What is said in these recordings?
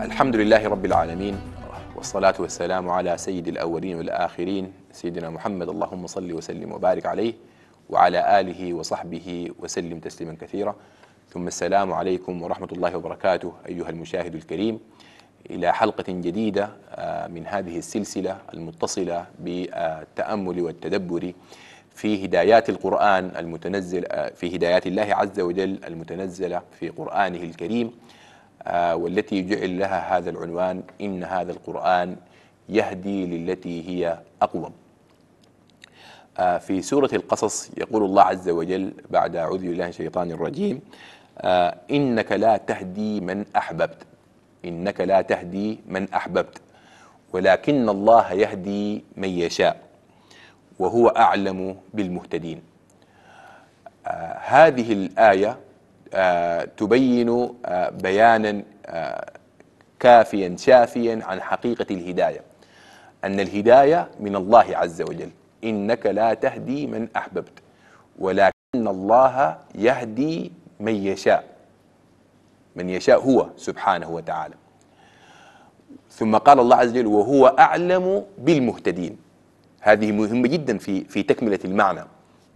الحمد لله رب العالمين والصلاة والسلام على سيد الأولين والآخرين سيدنا محمد اللهم صل وسلم وبارك عليه وعلى آله وصحبه وسلم تسليما كثيرا ثم السلام عليكم ورحمة الله وبركاته أيها المشاهد الكريم إلى حلقة جديدة آه، من هذه السلسلة المتصلة بالتأمل والتدبر في هدايات القرآن المتنزل آه، في هدايات الله عز وجل المتنزلة في قرآنه الكريم آه، والتي جعل لها هذا العنوان إن هذا القرآن يهدي للتي هي أقوم آه، في سورة القصص يقول الله عز وجل بعد أعوذ بالله من الشيطان الرجيم آه، إنك لا تهدي من أحببت إنك لا تهدي من أحببت ولكن الله يهدي من يشاء وهو أعلم بالمهتدين هذه الآية آه، تبين آه، بيانا آه، كافيا شافيا عن حقيقة الهداية أن الهداية من الله عز وجل إنك لا تهدي من أحببت ولكن الله يهدي من يشاء من يشاء هو سبحانه وتعالى ثم قال الله عز وجل وهو أعلم بالمهتدين هذه مهمة جدا في في تكملة المعنى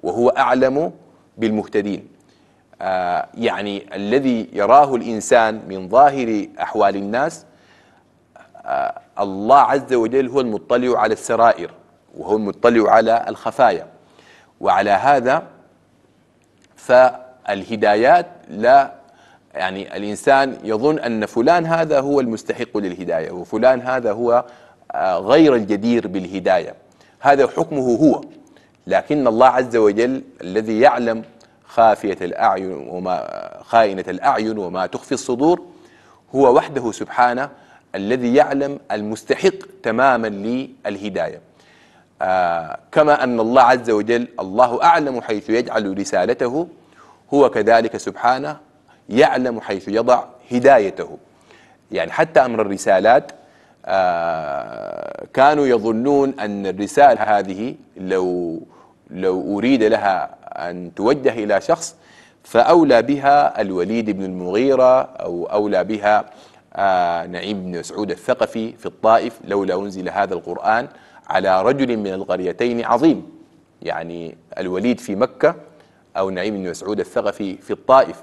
وهو أعلم بالمهتدين آه، يعني الذي يراه الإنسان من ظاهر أحوال الناس آه، الله عز وجل هو المطلع على السرائر وهو المطلع على الخفايا وعلى هذا فالهدايات لا يعني الإنسان يظن أن فلان هذا هو المستحق للهداية وفلان هذا هو آه، غير الجدير بالهداية هذا حكمه هو لكن الله عز وجل الذي يعلم خافية الأعين وما خائنة الأعين وما تخفي الصدور هو وحده سبحانه الذي يعلم المستحق تماما للهداية آه كما أن الله عز وجل الله أعلم حيث يجعل رسالته هو كذلك سبحانه يعلم حيث يضع هدايته يعني حتى أمر الرسالات آه كانوا يظنون أن الرسالة هذه لو لو أريد لها أن توجه إلى شخص فأولى بها الوليد بن المغيرة أو أولى بها آه، نعيم بن مسعود الثقفي في الطائف لولا أنزل هذا القرآن على رجل من القريتين عظيم يعني الوليد في مكة أو نعيم بن مسعود الثقفي في الطائف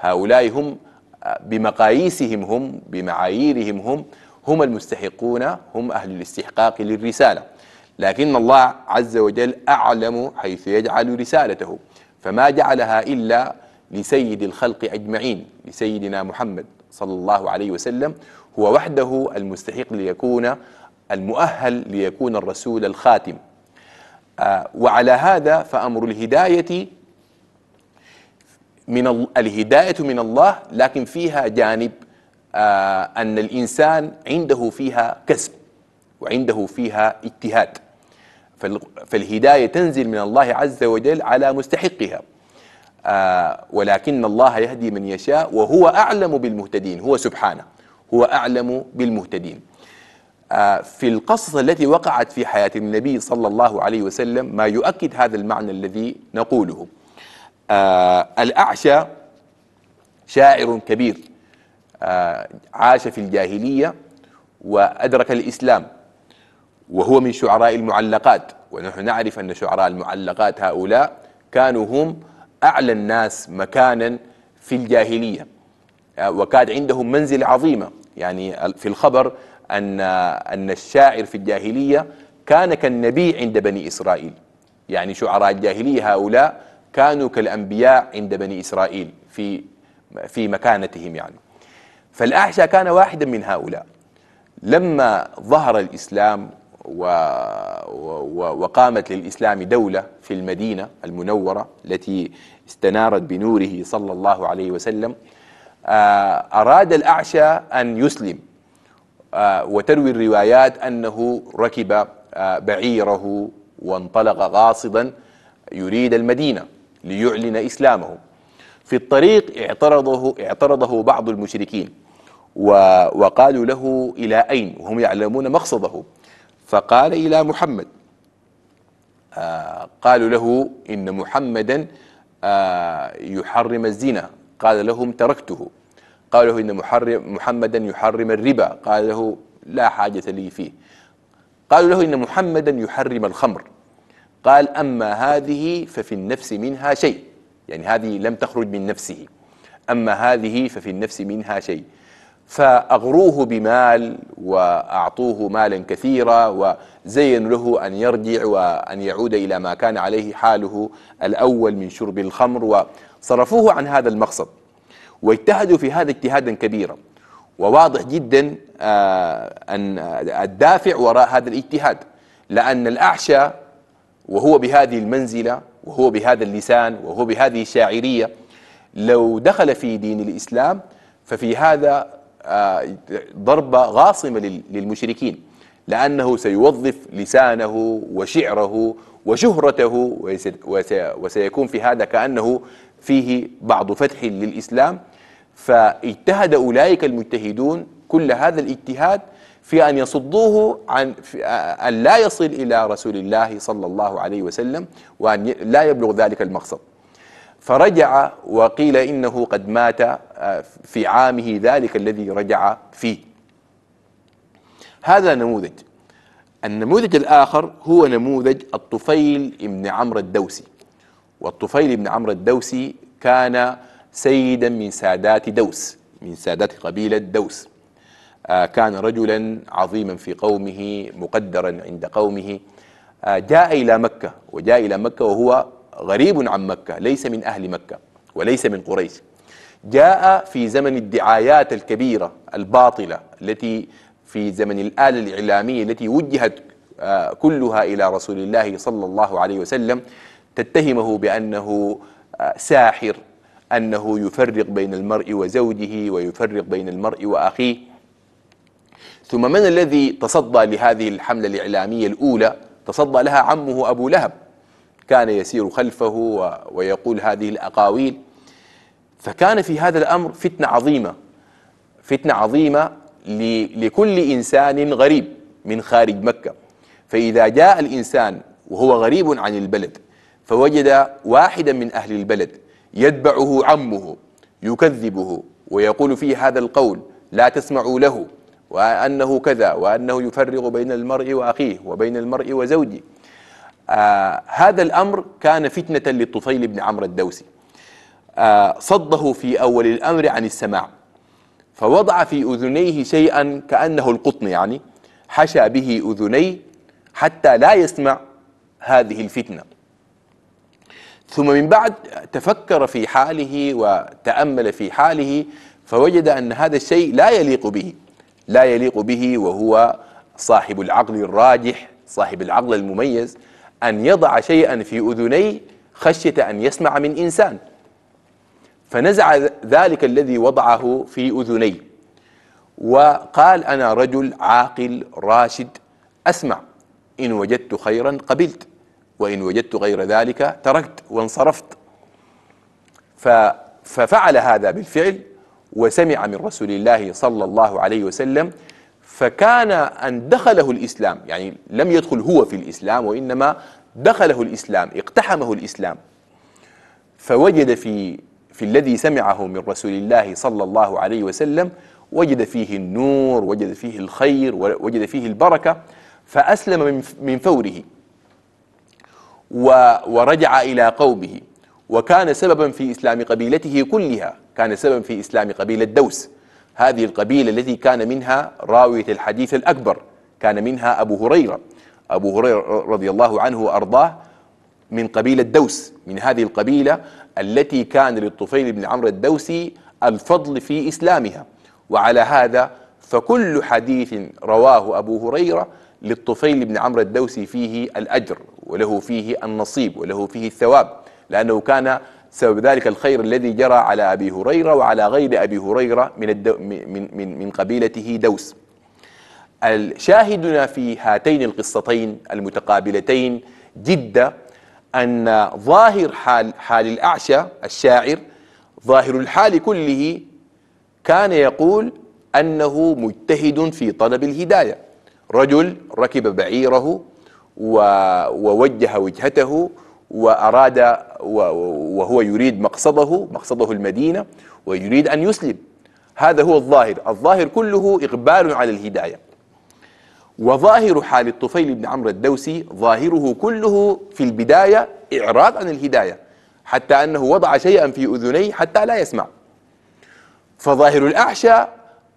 هؤلاء هم آه، بمقاييسهم هم بمعاييرهم هم هم المستحقون هم أهل الاستحقاق للرسالة لكن الله عز وجل أعلم حيث يجعل رسالته فما جعلها إلا لسيد الخلق أجمعين لسيدنا محمد صلى الله عليه وسلم هو وحده المستحق ليكون المؤهل ليكون الرسول الخاتم آه، وعلى هذا فأمر الهداية من الهداية من الله لكن فيها جانب آه، أن الإنسان عنده فيها كسب وعنده فيها اجتهاد فالهداية تنزل من الله عز وجل على مستحقها آه ولكن الله يهدي من يشاء وهو أعلم بالمهتدين هو سبحانه هو أعلم بالمهتدين آه في القصص التي وقعت في حياة النبي صلى الله عليه وسلم ما يؤكد هذا المعنى الذي نقوله آه الأعشى شاعر كبير آه، عاش في الجاهلية وأدرك الإسلام وهو من شعراء المعلقات ونحن نعرف أن شعراء المعلقات هؤلاء كانوا هم أعلى الناس مكانا في الجاهلية آه، وكاد عندهم منزلة عظيمة يعني في الخبر أن, أن الشاعر في الجاهلية كان كالنبي عند بني إسرائيل يعني شعراء الجاهلية هؤلاء كانوا كالأنبياء عند بني إسرائيل في, في مكانتهم يعني فالأعشى كان واحدا من هؤلاء لما ظهر الإسلام و وقامت للإسلام دولة في المدينة المنورة التي استنارت بنوره صلى الله عليه وسلم آه، أراد الأعشى أن يسلم آه، وتروي الروايات أنه ركب آه، بعيره وانطلق غاصدا يريد المدينة ليعلن إسلامه في الطريق اعترضه, اعترضه بعض المشركين وقالوا له إلى أين وهم يعلمون مقصده فقال إلى محمد آه قالوا له إن محمدا آه يحرم الزنا قال لهم تركته قال له إن محرم محمدا يحرم الربا قال له لا حاجة لي فيه قالوا له إن محمدا يحرم الخمر قال أما هذه ففي النفس منها شيء يعني هذه لم تخرج من نفسه أما هذه ففي النفس منها شيء فأغروه بمال وأعطوه مالا كثيرا وزين له أن يرجع وأن يعود إلى ما كان عليه حاله الأول من شرب الخمر وصرفوه عن هذا المقصد واجتهدوا في هذا اجتهادا كبيرا وواضح جدا آه، أن الدافع وراء هذا الاجتهاد لأن الأعشى وهو بهذه المنزلة وهو بهذا اللسان وهو بهذه الشاعرية لو دخل في دين الإسلام ففي هذا آه، ضربة غاصمة للمشركين لأنه سيوظف لسانه وشعره وشهرته وسيكون في هذا كأنه فيه بعض فتح للإسلام فاجتهد أولئك المجتهدون كل هذا الاجتهاد في أن يصدوه عن آه، أن لا يصل إلى رسول الله صلى الله عليه وسلم وأن لا يبلغ ذلك المقصد فرجع وقيل إنه قد مات آه، في عامه ذلك الذي رجع فيه هذا نموذج النموذج الآخر هو نموذج الطفيل بن عمرو الدوسي والطفيل بن عمرو الدوسي كان سيدا من سادات دوس من سادات قبيلة دوس آه، كان رجلا عظيما في قومه مقدرا عند قومه آه، جاء إلى مكة وجاء إلى مكة وهو غريب عن مكة ليس من أهل مكة وليس من قريش جاء في زمن الدعايات الكبيرة الباطلة التي في زمن الآلة الإعلامية التي وجهت آه، كلها إلى رسول الله صلى الله عليه وسلم تتهمه بأنه آه، ساحر أنه يفرق بين المرء وزوجه ويفرق بين المرء وأخيه ثم من الذي تصدى لهذه الحملة الإعلامية الأولى تصدى لها عمه أبو لهب كان يسير خلفه ويقول هذه الأقاويل فكان في هذا الأمر فتنة عظيمة فتنة عظيمة لكل إنسان غريب من خارج مكة فإذا جاء الإنسان وهو غريب عن البلد فوجد واحدا من أهل البلد يتبعه عمه يكذبه ويقول فيه هذا القول لا تسمعوا له وأنه كذا وأنه يفرق بين المرء وأخيه وبين المرء وزوجه آه هذا الأمر كان فتنة للطفيل بن عمرو الدوسي آه صده في أول الأمر عن السماع فوضع في أذنيه شيئا كأنه القطن يعني حشى به أذني حتى لا يسمع هذه الفتنة ثم من بعد تفكر في حاله وتأمل في حاله فوجد أن هذا الشيء لا يليق به لا يليق به وهو صاحب العقل الراجح صاحب العقل المميز أن يضع شيئا في أذنيه خشية أن يسمع من إنسان فنزع ذلك الذي وضعه في أذني وقال أنا رجل عاقل راشد أسمع إن وجدت خيرا قبلت وإن وجدت غير ذلك تركت وانصرفت ففعل هذا بالفعل وسمع من رسول الله صلى الله عليه وسلم فكان أن دخله الإسلام يعني لم يدخل هو في الإسلام وإنما دخله الإسلام اقتحمه الإسلام فوجد في في الذي سمعه من رسول الله صلى الله عليه وسلم وجد فيه النور وجد فيه الخير وجد فيه البركة فأسلم من فوره ورجع إلى قومه وكان سببا في إسلام قبيلته كلها كان سببا في إسلام قبيلة دوس هذه القبيلة التي كان منها راوية الحديث الأكبر كان منها أبو هريرة أبو هريرة رضي الله عنه وأرضاه من قبيلة دوس من هذه القبيلة التي كان للطفيل بن عمرو الدوسي الفضل في إسلامها وعلى هذا فكل حديث رواه أبو هريرة للطفيل بن عمرو الدوسي فيه الأجر وله فيه النصيب وله فيه الثواب لأنه كان سبب ذلك الخير الذي جرى على أبي هريرة وعلى غير أبي هريرة من, الدو من, من, من قبيلته دوس شاهدنا في هاتين القصتين المتقابلتين جدة أن ظاهر حال, حال الأعشى الشاعر ظاهر الحال كله كان يقول أنه مجتهد في طلب الهداية رجل ركب بعيره ووجه وجهته وأراد وهو يريد مقصده مقصده المدينة ويريد أن يسلم هذا هو الظاهر الظاهر كله إقبال على الهداية وظاهر حال الطفيل بن عمرو الدوسي ظاهره كله في البداية إعراض عن الهداية حتى أنه وضع شيئا في أذنيه حتى لا يسمع فظاهر الأعشى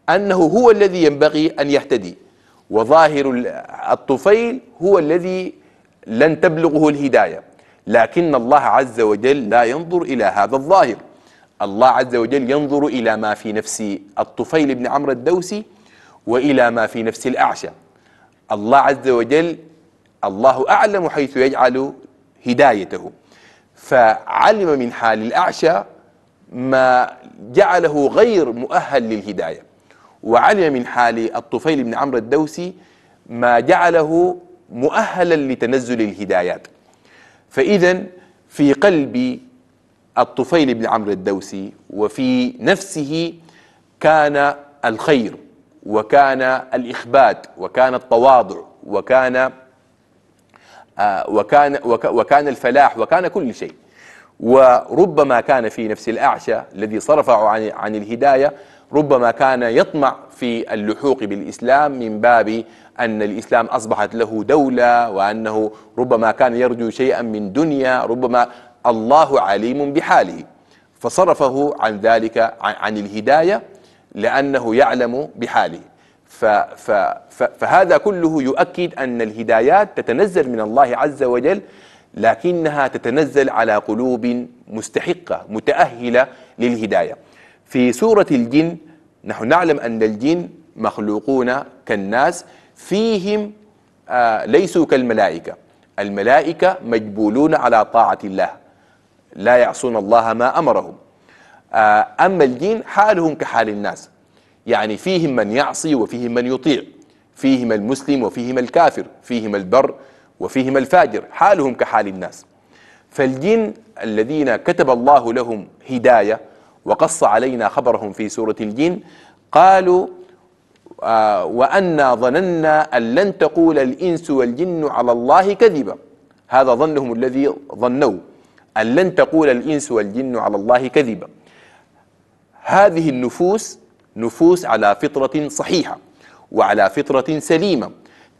أنه هو الذي ينبغي أن يهتدي وظاهر الطفيل هو الذي لن تبلغه الهداية لكن الله عز وجل لا ينظر إلى هذا الظاهر الله عز وجل ينظر إلى ما في نفس الطفيل بن عمرو الدوسي وإلى ما في نفس الأعشى الله عز وجل الله أعلم حيث يجعل هدايته فعلم من حال الأعشى ما جعله غير مؤهل للهداية وعلم من حال الطفيل بن عمرو الدوسي ما جعله مؤهلا لتنزل الهدايات فإذا في قلب الطفيل بن عمرو الدوسي وفي نفسه كان الخير وكان الإخبات وكان التواضع وكان آه، وكان وكان الفلاح وكان كل شيء وربما كان في نفس الأعشى الذي صرفه عن عن الهداية ربما كان يطمع في اللحوق بالإسلام من باب أن الإسلام أصبحت له دولة وأنه ربما كان يرجو شيئا من دنيا ربما الله عليم بحاله فصرفه عن ذلك عن الهداية لأنه يعلم بحاله فهذا كله يؤكد أن الهدايات تتنزل من الله عز وجل لكنها تتنزل على قلوب مستحقة متأهلة للهداية في سورة الجن نحن نعلم أن الجن مخلوقون كالناس فيهم آه ليسوا كالملائكة الملائكة مجبولون على طاعة الله لا يعصون الله ما أمرهم آه أما الجين حالهم كحال الناس يعني فيهم من يعصي وفيهم من يطيع فيهم المسلم وفيهم الكافر فيهم البر وفيهم الفاجر حالهم كحال الناس فالجن الذين كتب الله لهم هداية وقص علينا خبرهم في سورة الجن قالوا آه، وأنا ظننا أن لن تقول الإنس والجن على الله كذبا هذا ظنهم الذي ظنوا أن لن تقول الإنس والجن على الله كذبا هذه النفوس نفوس على فطرة صحيحة وعلى فطرة سليمة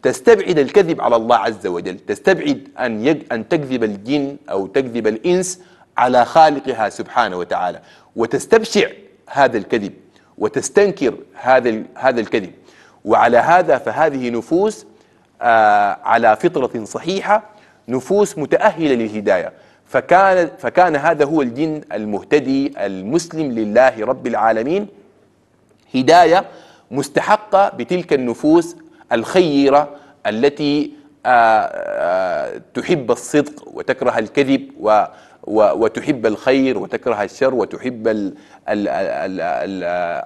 تستبعد الكذب على الله عز وجل تستبعد أن, يج... أن تكذب الجن أو تكذب الإنس على خالقها سبحانه وتعالى وتستبشع هذا الكذب وتستنكر هذا هذا الكذب وعلى هذا فهذه نفوس آه، على فطرة صحيحة نفوس متأهلة للهداية فكان, فكان هذا هو الجن المهتدي المسلم لله رب العالمين هداية مستحقة بتلك النفوس الخيرة التي آه، آه، تحب الصدق وتكره الكذب و وتحب الخير وتكره الشر وتحب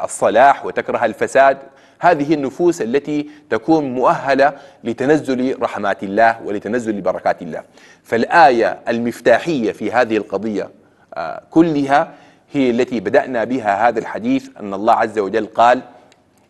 الصلاح وتكره الفساد هذه النفوس التي تكون مؤهلة لتنزل رحمات الله ولتنزل بركات الله فالآية المفتاحية في هذه القضية آه، كلها هي التي بدأنا بها هذا الحديث أن الله عز وجل قال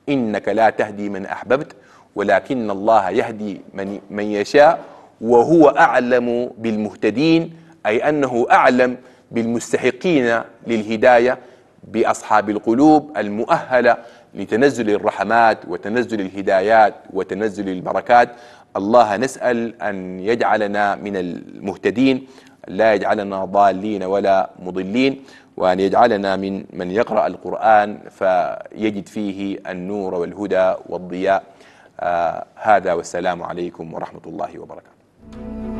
إنك لا تهدي من أحببت ولكن الله يهدي من يشاء وهو أعلم بالمهتدين أي أنه أعلم بالمستحقين للهداية بأصحاب القلوب المؤهلة لتنزل الرحمات وتنزل الهدايات وتنزل البركات الله نسأل أن يجعلنا من المهتدين لا يجعلنا ضالين ولا مضلين وأن يجعلنا من من يقرأ القرآن فيجد فيه النور والهدى والضياء آه هذا والسلام عليكم ورحمة الله وبركاته